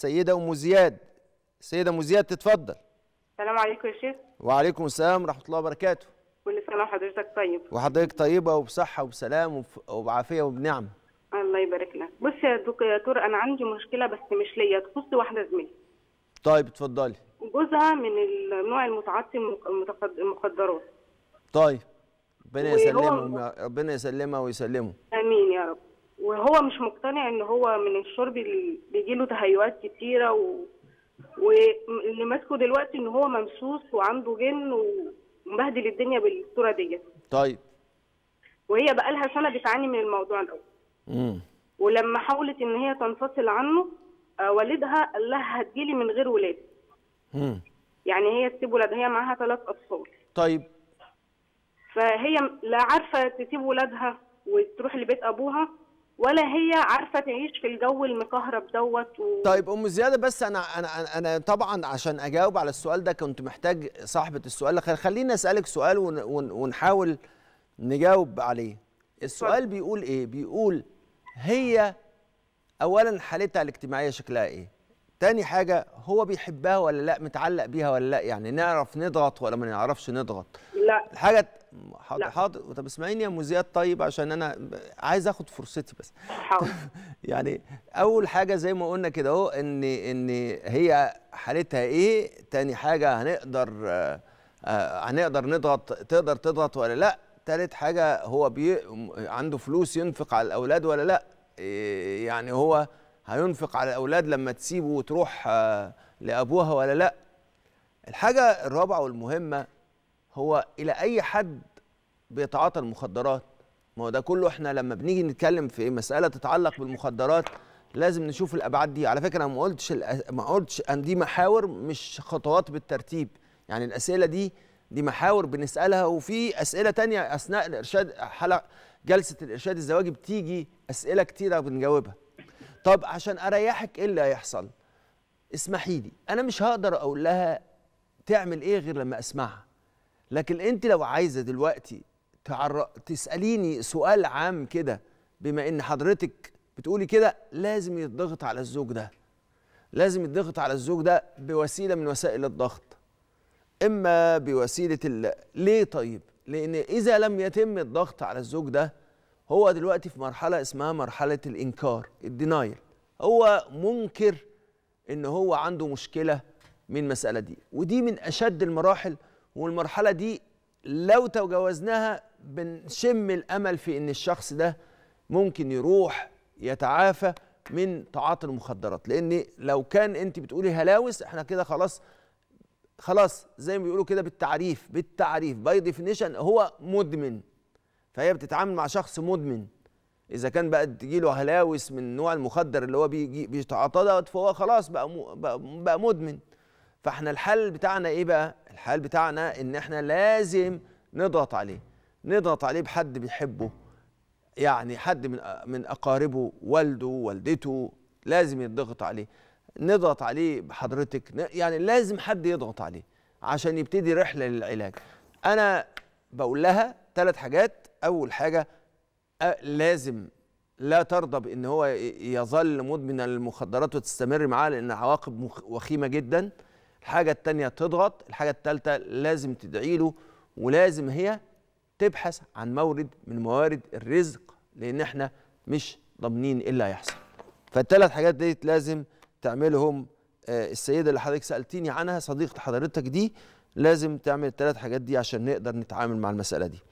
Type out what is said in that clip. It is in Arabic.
سيدة ام زياد السيده ام زياد تتفضل السلام عليكم يا شيخ وعليكم السلام ورحمه الله وبركاته كل سنه وحضرتك طيب وحضرتك طيبه وبصحه وبسلام وبعافيه وبنعمه الله يبارك لك بص يا دكتور انا عندي مشكله بس مش ليا تخص واحده زميلي طيب اتفضلي جوزها من النوع المتعاطي المخدرات طيب ربنا يسلمه ربنا يسلمها ويسلمه امين يا رب وهو مش مقتنع ان هو من الشرب بيجي له تهيؤات كتيره و... واللي ماسكه دلوقتي ان هو ممسوس وعنده جن ومبهدل الدنيا بالصوره ديت طيب وهي بقى لها سنه بتعاني من الموضوع ده امم ولما حاولت ان هي تنفصل عنه آه، والدها قال لها هتجيلي من غير ولاد امم يعني هي تسيب ولادها هي معاها ثلاث اطفال طيب فهي لا عارفه تسيب ولادها وتروح لبيت ابوها ولا هي عارفه تعيش في الجو المكهرب دوت و... طيب ام زياده بس انا انا انا طبعا عشان اجاوب على السؤال ده كنت محتاج صاحبه السؤال خليني اسالك سؤال ون ون ونحاول نجاوب عليه السؤال بيقول ايه بيقول هي اولا حالتها الاجتماعيه شكلها ايه تاني حاجه هو بيحبها ولا لا متعلق بيها ولا لا يعني نعرف نضغط ولا ما نعرفش نضغط لا الحاجه حاضر لا. حاضر طب اسمعيني يا زياد طيب عشان انا عايز اخد فرصتي بس حاضر يعني اول حاجه زي ما قلنا كده اهو ان ان هي حالتها ايه تاني حاجه هنقدر آه, آه، هنقدر نضغط تقدر تضغط ولا لا تالت حاجه هو بي عنده فلوس ينفق على الاولاد ولا لا إيه، يعني هو هينفق على الأولاد لما تسيبه وتروح آه، لأبوها ولا لأ الحاجة الرابعة والمهمة هو إلى أي حد بيتعاطى المخدرات ما هو ده كله احنا لما بنيجي نتكلم في مسألة تتعلق بالمخدرات لازم نشوف الأبعاد دي على فكرة أنا ما قلتش ما قلتش أن دي محاور مش خطوات بالترتيب يعني الأسئلة دي دي محاور بنسألها وفي أسئلة تانية أثناء الإرشاد حلقة جلسة الإرشاد الزواجي بتيجي أسئلة كتيرة بنجاوبها طب عشان اريحك ايه اللي هيحصل اسمحي لي انا مش هقدر اقول لها تعمل ايه غير لما اسمعها لكن انت لو عايزه دلوقتي تعر... تساليني سؤال عام كده بما ان حضرتك بتقولي كده لازم يتضغط على الزوج ده لازم يتضغط على الزوج ده بوسيله من وسائل الضغط اما بوسيله ال... ليه طيب لان اذا لم يتم الضغط على الزوج ده هو دلوقتي في مرحله اسمها مرحله الانكار الدينايل هو منكر ان هو عنده مشكله من المساله دي ودي من اشد المراحل والمرحله دي لو تجاوزناها بنشم الامل في ان الشخص ده ممكن يروح يتعافى من تعاطي المخدرات لان لو كان انت بتقولي هلاوس احنا كده خلاص خلاص زي ما بيقولوا كده بالتعريف بالتعريف باي ديفينيشن هو مدمن فهي بتتعامل مع شخص مدمن اذا كان بقى تجيله هلاوس من نوع المخدر اللي هو بيجي بيتعاطاه فهو خلاص بقى بقى مدمن فاحنا الحل بتاعنا ايه بقى الحل بتاعنا ان احنا لازم نضغط عليه نضغط عليه بحد بيحبه يعني حد من من اقاربه والده والدته لازم يضغط عليه نضغط عليه بحضرتك يعني لازم حد يضغط عليه عشان يبتدي رحله للعلاج انا بقول لها ثلاث حاجات اول حاجه لازم لا ترضى بان هو يظل مدمن المخدرات وتستمر معاه لان عواقب وخيمه جدا الحاجه الثانيه تضغط الحاجه الثالثه لازم تدعي له ولازم هي تبحث عن مورد من موارد الرزق لان احنا مش ضامنين ايه اللي هيحصل فالثلاث حاجات ديت لازم تعملهم آه، السيده اللي حضرتك سالتيني عنها صديقه حضرتك دي لازم تعمل الثلاث حاجات دي عشان نقدر نتعامل مع المساله دي